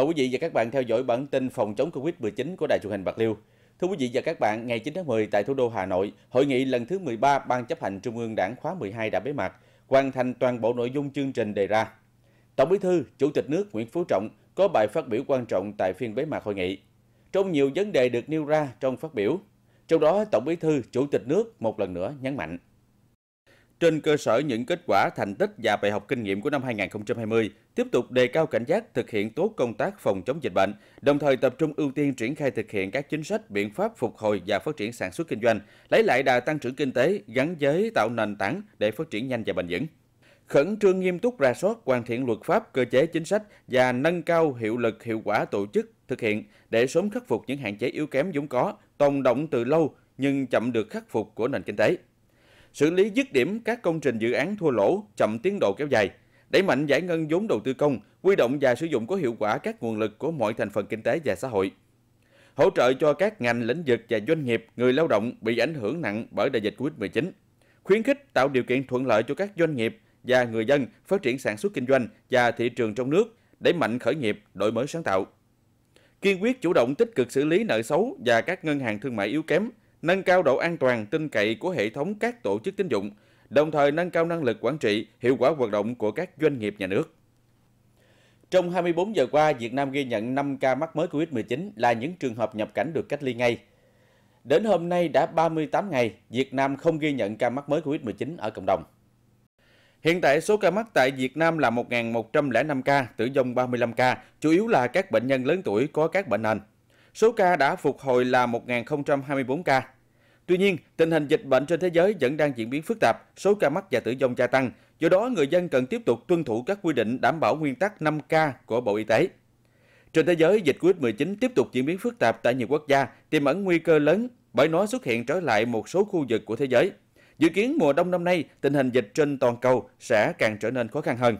Mời quý vị và các bạn theo dõi bản tin phòng chống Covid-19 của Đài truyền hình Bạc Liêu. Thưa quý vị và các bạn, ngày 9 tháng 10 tại thủ đô Hà Nội, hội nghị lần thứ 13 Ban chấp hành Trung ương Đảng khóa 12 đã bế mạc, hoàn thành toàn bộ nội dung chương trình đề ra. Tổng Bí thư, Chủ tịch nước Nguyễn Phú Trọng có bài phát biểu quan trọng tại phiên bế mạc hội nghị. Trong nhiều vấn đề được nêu ra trong phát biểu, trong đó Tổng Bí thư, Chủ tịch nước một lần nữa nhấn mạnh trên cơ sở những kết quả, thành tích và bài học kinh nghiệm của năm 2020, tiếp tục đề cao cảnh giác, thực hiện tốt công tác phòng chống dịch bệnh, đồng thời tập trung ưu tiên triển khai thực hiện các chính sách, biện pháp phục hồi và phát triển sản xuất kinh doanh, lấy lại đà tăng trưởng kinh tế gắn với tạo nền tảng để phát triển nhanh và bền vững khẩn trương nghiêm túc ra soát hoàn thiện luật pháp, cơ chế chính sách và nâng cao hiệu lực hiệu quả tổ chức thực hiện để sớm khắc phục những hạn chế yếu kém vốn có, tồn động từ lâu nhưng chậm được khắc phục của nền kinh tế xử lý dứt điểm các công trình dự án thua lỗ, chậm tiến độ kéo dài, đẩy mạnh giải ngân vốn đầu tư công, huy động và sử dụng có hiệu quả các nguồn lực của mọi thành phần kinh tế và xã hội. Hỗ trợ cho các ngành lĩnh vực và doanh nghiệp, người lao động bị ảnh hưởng nặng bởi đại dịch Covid-19. Khuyến khích tạo điều kiện thuận lợi cho các doanh nghiệp và người dân phát triển sản xuất kinh doanh và thị trường trong nước, đẩy mạnh khởi nghiệp, đổi mới sáng tạo. Kiên quyết chủ động tích cực xử lý nợ xấu và các ngân hàng thương mại yếu kém, nâng cao độ an toàn, tin cậy của hệ thống các tổ chức tín dụng, đồng thời nâng cao năng lực quản trị, hiệu quả hoạt động của các doanh nghiệp nhà nước. Trong 24 giờ qua, Việt Nam ghi nhận 5 ca mắc mới COVID-19 là những trường hợp nhập cảnh được cách ly ngay. Đến hôm nay đã 38 ngày, Việt Nam không ghi nhận ca mắc mới COVID-19 ở cộng đồng. Hiện tại số ca mắc tại Việt Nam là 1.105 ca, tử vong 35 ca, chủ yếu là các bệnh nhân lớn tuổi có các bệnh nền số ca đã phục hồi là 1.024 ca. Tuy nhiên, tình hình dịch bệnh trên thế giới vẫn đang diễn biến phức tạp, số ca mắc và tử vong gia tăng, do đó người dân cần tiếp tục tuân thủ các quy định đảm bảo nguyên tắc 5K của Bộ Y tế. Trên thế giới, dịch COVID-19 tiếp tục diễn biến phức tạp tại nhiều quốc gia, tiềm ẩn nguy cơ lớn bởi nó xuất hiện trở lại một số khu vực của thế giới. Dự kiến mùa đông năm nay, tình hình dịch trên toàn cầu sẽ càng trở nên khó khăn hơn.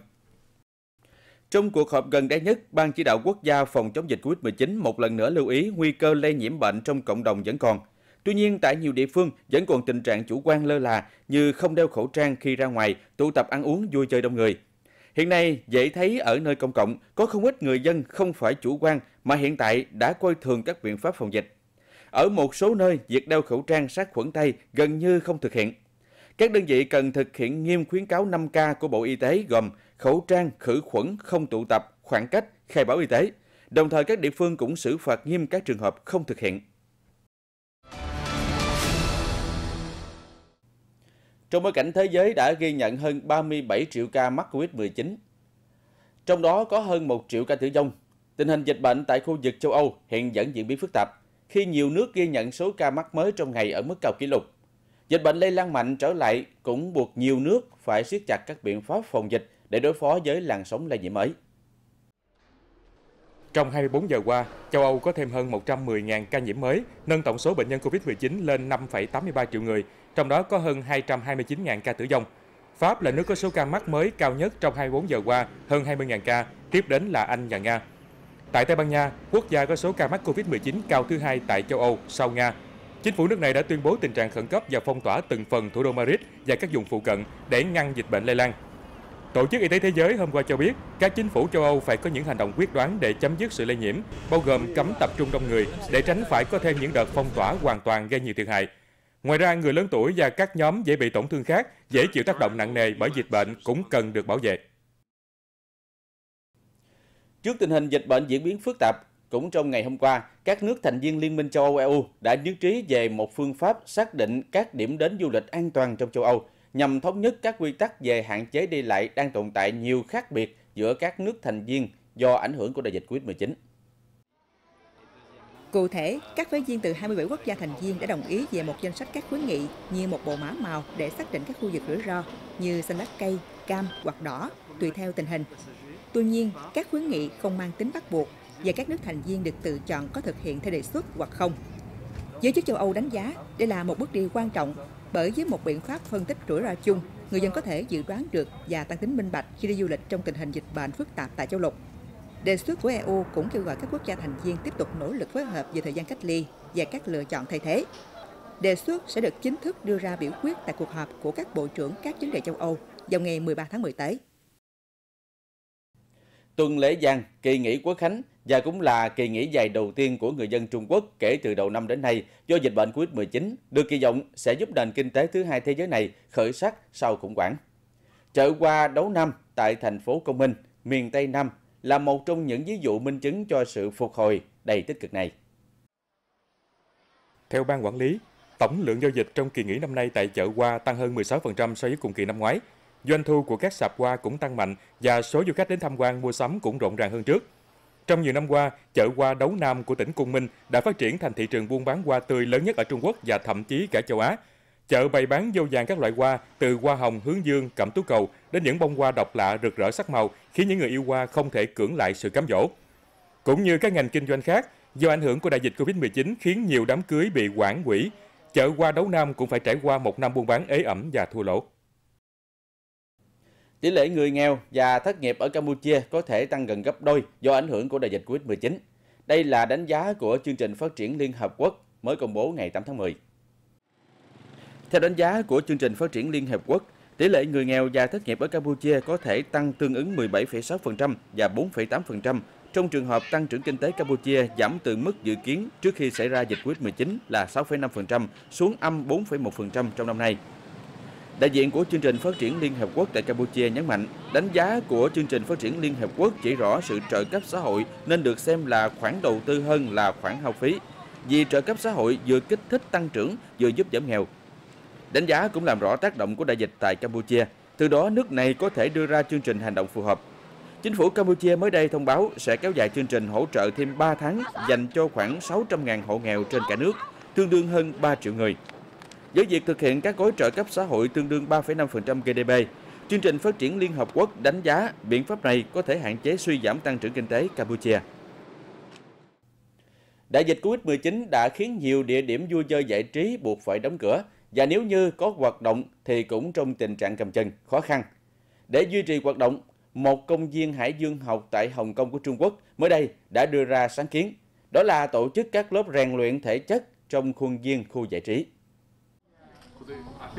Trong cuộc họp gần đây nhất, Ban chỉ đạo quốc gia phòng chống dịch COVID-19 một lần nữa lưu ý nguy cơ lây nhiễm bệnh trong cộng đồng vẫn còn. Tuy nhiên, tại nhiều địa phương vẫn còn tình trạng chủ quan lơ là như không đeo khẩu trang khi ra ngoài, tụ tập ăn uống vui chơi đông người. Hiện nay, dễ thấy ở nơi công cộng có không ít người dân không phải chủ quan mà hiện tại đã coi thường các biện pháp phòng dịch. Ở một số nơi, việc đeo khẩu trang sát khuẩn tay gần như không thực hiện. Các đơn vị cần thực hiện nghiêm khuyến cáo 5K của Bộ Y tế gồm khẩu trang, khử khuẩn, không tụ tập, khoảng cách, khai báo y tế. Đồng thời các địa phương cũng xử phạt nghiêm các trường hợp không thực hiện. Trong bối cảnh thế giới đã ghi nhận hơn 37 triệu ca mắc Covid-19, trong đó có hơn 1 triệu ca tử vong. Tình hình dịch bệnh tại khu vực châu Âu hiện vẫn diễn biến phức tạp, khi nhiều nước ghi nhận số ca mắc mới trong ngày ở mức cao kỷ lục. Dịch bệnh lây lan mạnh trở lại cũng buộc nhiều nước phải siết chặt các biện pháp phòng dịch để đối phó với làn sóng lây nhiễm ấy. Trong 24 giờ qua, châu Âu có thêm hơn 110.000 ca nhiễm mới, nâng tổng số bệnh nhân COVID-19 lên 5,83 triệu người, trong đó có hơn 229.000 ca tử vong. Pháp là nước có số ca mắc mới cao nhất trong 24 giờ qua, hơn 20.000 ca, tiếp đến là Anh và Nga. Tại Tây Ban Nha, quốc gia có số ca mắc COVID-19 cao thứ hai tại châu Âu sau Nga Chính phủ nước này đã tuyên bố tình trạng khẩn cấp và phong tỏa từng phần thủ đô Madrid và các vùng phụ cận để ngăn dịch bệnh lây lan. Tổ chức Y tế Thế giới hôm qua cho biết, các chính phủ châu Âu phải có những hành động quyết đoán để chấm dứt sự lây nhiễm, bao gồm cấm tập trung đông người để tránh phải có thêm những đợt phong tỏa hoàn toàn gây nhiều thiệt hại. Ngoài ra, người lớn tuổi và các nhóm dễ bị tổn thương khác, dễ chịu tác động nặng nề bởi dịch bệnh cũng cần được bảo vệ. Trước tình hình dịch bệnh diễn biến phức tạp, cũng trong ngày hôm qua, các nước thành viên Liên minh châu Âu EU đã nhất trí về một phương pháp xác định các điểm đến du lịch an toàn trong châu Âu nhằm thống nhất các quy tắc về hạn chế đi lại đang tồn tại nhiều khác biệt giữa các nước thành viên do ảnh hưởng của đại dịch Covid-19. Cụ thể, các phái viên từ 27 quốc gia thành viên đã đồng ý về một danh sách các khuyến nghị như một bộ mã màu để xác định các khu vực rủi ro như xanh lá cây, cam hoặc đỏ, tùy theo tình hình. Tuy nhiên, các khuyến nghị không mang tính bắt buộc và các nước thành viên được tự chọn có thực hiện theo đề xuất hoặc không. Giới chức châu Âu đánh giá đây là một bước đi quan trọng bởi với một biện pháp phân tích rủi ro chung, người dân có thể dự đoán được và tăng tính minh bạch khi đi du lịch trong tình hình dịch bệnh phức tạp tại châu lục. Đề xuất của EU cũng kêu gọi các quốc gia thành viên tiếp tục nỗ lực phối hợp về thời gian cách ly và các lựa chọn thay thế. Đề xuất sẽ được chính thức đưa ra biểu quyết tại cuộc họp của các bộ trưởng các vấn đề châu Âu vào ngày 13 tháng 10 tới tuần lễ vàng, kỳ nghỉ Quốc Khánh và cũng là kỳ nghỉ dài đầu tiên của người dân Trung Quốc kể từ đầu năm đến nay do dịch bệnh Covid-19 được kỳ vọng sẽ giúp nền kinh tế thứ hai thế giới này khởi sắc sau khủng hoảng. Chợ qua đấu năm tại thành phố Công Minh, miền Tây Nam là một trong những ví dụ minh chứng cho sự phục hồi đầy tích cực này. Theo ban quản lý, tổng lượng giao dịch trong kỳ nghỉ năm nay tại chợ qua tăng hơn 16% so với cùng kỳ năm ngoái Doanh thu của các sạp hoa cũng tăng mạnh và số du khách đến tham quan mua sắm cũng rộn ràng hơn trước. Trong nhiều năm qua, chợ hoa Đấu Nam của tỉnh Cung Minh đã phát triển thành thị trường buôn bán hoa tươi lớn nhất ở Trung Quốc và thậm chí cả châu Á. Chợ bày bán vô vàng các loại hoa từ hoa hồng, hướng dương, cẩm tú cầu đến những bông hoa độc lạ rực rỡ sắc màu khiến những người yêu hoa không thể cưỡng lại sự cám dỗ. Cũng như các ngành kinh doanh khác, do ảnh hưởng của đại dịch Covid-19 khiến nhiều đám cưới bị quản quỹ, chợ hoa Đấu Nam cũng phải trải qua một năm buôn bán ế ẩm và thua lỗ. Tỷ lệ người nghèo và thất nghiệp ở Campuchia có thể tăng gần gấp đôi do ảnh hưởng của đại dịch Covid-19. Đây là đánh giá của chương trình phát triển Liên Hợp Quốc mới công bố ngày 8 tháng 10. Theo đánh giá của chương trình phát triển Liên Hợp Quốc, tỷ lệ người nghèo và thất nghiệp ở Campuchia có thể tăng tương ứng 17,6% và 4,8% trong trường hợp tăng trưởng kinh tế Campuchia giảm từ mức dự kiến trước khi xảy ra dịch Covid-19 là 6,5% xuống âm 4,1% trong năm nay. Đại diện của chương trình phát triển Liên Hợp Quốc tại Campuchia nhấn mạnh, đánh giá của chương trình phát triển Liên Hợp Quốc chỉ rõ sự trợ cấp xã hội nên được xem là khoản đầu tư hơn là khoản hao phí, vì trợ cấp xã hội vừa kích thích tăng trưởng vừa giúp giảm nghèo. Đánh giá cũng làm rõ tác động của đại dịch tại Campuchia, từ đó nước này có thể đưa ra chương trình hành động phù hợp. Chính phủ Campuchia mới đây thông báo sẽ kéo dài chương trình hỗ trợ thêm 3 tháng dành cho khoảng 600.000 hộ nghèo trên cả nước, tương đương hơn 3 triệu người với việc thực hiện các gói trợ cấp xã hội tương đương 3,5% GDP. Chương trình Phát triển Liên Hợp Quốc đánh giá biện pháp này có thể hạn chế suy giảm tăng trưởng kinh tế Campuchia. Đại dịch Covid-19 đã khiến nhiều địa điểm vui chơi giải trí buộc phải đóng cửa và nếu như có hoạt động thì cũng trong tình trạng cầm chân, khó khăn. Để duy trì hoạt động, một công viên hải dương học tại Hồng Kông của Trung Quốc mới đây đã đưa ra sáng kiến, đó là tổ chức các lớp rèn luyện thể chất trong khuôn viên khu giải trí.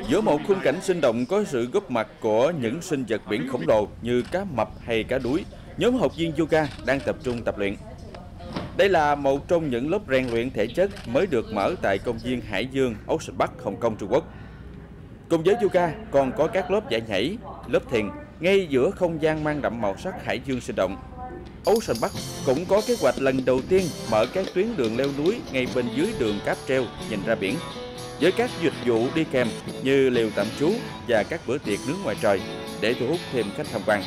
Giữa một khung cảnh sinh động có sự góp mặt của những sinh vật biển khổng lồ như cá mập hay cá đuối, nhóm học viên yoga đang tập trung tập luyện. Đây là một trong những lớp rèn luyện thể chất mới được mở tại công viên Hải Dương, Ocean Park, Hồng Kông, Trung Quốc. Cùng với yoga còn có các lớp giải nhảy, lớp thiền ngay giữa không gian mang đậm màu sắc hải dương sinh động. Ocean Park cũng có kế hoạch lần đầu tiên mở các tuyến đường leo núi ngay bên dưới đường cáp treo nhìn ra biển với các dịch vụ đi kèm như liều tạm trú và các bữa tiệc nướng ngoài trời để thu hút thêm khách tham quan.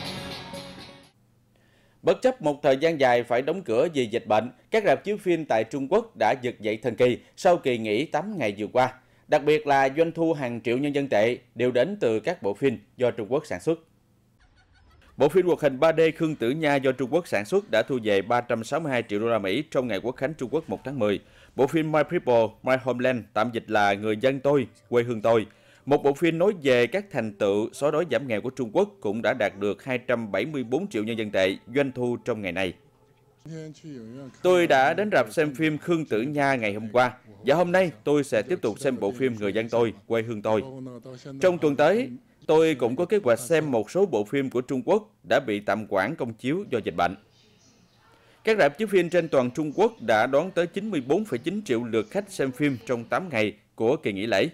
Bất chấp một thời gian dài phải đóng cửa vì dịch bệnh, các rạp chiếu phim tại Trung Quốc đã giật dậy thần kỳ sau kỳ nghỉ 8 ngày vừa qua. Đặc biệt là doanh thu hàng triệu nhân dân tệ đều đến từ các bộ phim do Trung Quốc sản xuất. Bộ phim hoạt hình 3D Khương Tử Nha do Trung Quốc sản xuất đã thu về 362 triệu đô la Mỹ trong ngày Quốc khánh Trung Quốc 1 tháng 10. Bộ phim My People, My Homeland, tạm dịch là Người dân tôi, quê hương tôi, một bộ phim nói về các thành tựu xóa đói giảm nghèo của Trung Quốc cũng đã đạt được 274 triệu nhân dân tệ doanh thu trong ngày này. Tôi đã đến rạp xem phim Khương Tử Nha ngày hôm qua và hôm nay tôi sẽ tiếp tục xem bộ phim Người dân tôi, quê hương tôi. Trong tuần tới, tôi cũng có kế hoạch xem một số bộ phim của Trung Quốc đã bị tạm quản công chiếu do dịch bệnh. Các rạp chiếu phim trên toàn Trung Quốc đã đón tới 94,9 triệu lượt khách xem phim trong 8 ngày của kỳ nghỉ lễ.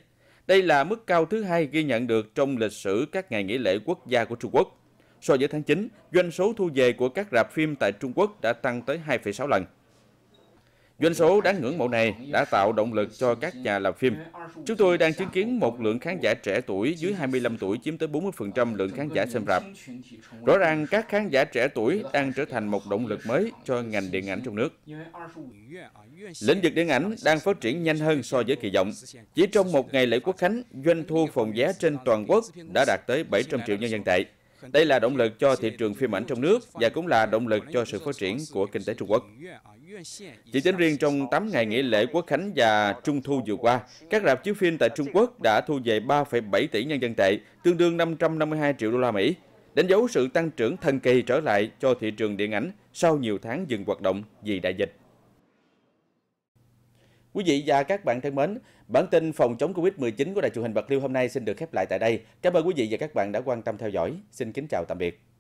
Đây là mức cao thứ hai ghi nhận được trong lịch sử các ngày nghỉ lễ quốc gia của Trung Quốc. So với tháng 9, doanh số thu về của các rạp phim tại Trung Quốc đã tăng tới 2,6 lần. Doanh số đáng ngưỡng mộ này đã tạo động lực cho các nhà làm phim. Chúng tôi đang chứng kiến một lượng khán giả trẻ tuổi dưới 25 tuổi chiếm tới 40% lượng khán giả xem rạp. Rõ ràng các khán giả trẻ tuổi đang trở thành một động lực mới cho ngành điện ảnh trong nước. Lĩnh vực điện ảnh đang phát triển nhanh hơn so với kỳ vọng. Chỉ trong một ngày lễ Quốc Khánh, doanh thu phòng vé trên toàn quốc đã đạt tới 700 triệu nhân dân tệ. Đây là động lực cho thị trường phim ảnh trong nước và cũng là động lực cho sự phát triển của kinh tế Trung Quốc. Chỉ tính riêng trong 8 ngày nghỉ lễ Quốc khánh và Trung thu vừa qua, các rạp chiếu phim tại Trung Quốc đã thu về 3,7 tỷ nhân dân tệ, tương đương 552 triệu đô la Mỹ, đánh dấu sự tăng trưởng thần kỳ trở lại cho thị trường điện ảnh sau nhiều tháng dừng hoạt động vì đại dịch. Quý vị và các bạn thân mến, bản tin phòng chống Covid-19 của Đài truyền hình Bạc Liêu hôm nay xin được khép lại tại đây. Cảm ơn quý vị và các bạn đã quan tâm theo dõi. Xin kính chào tạm biệt.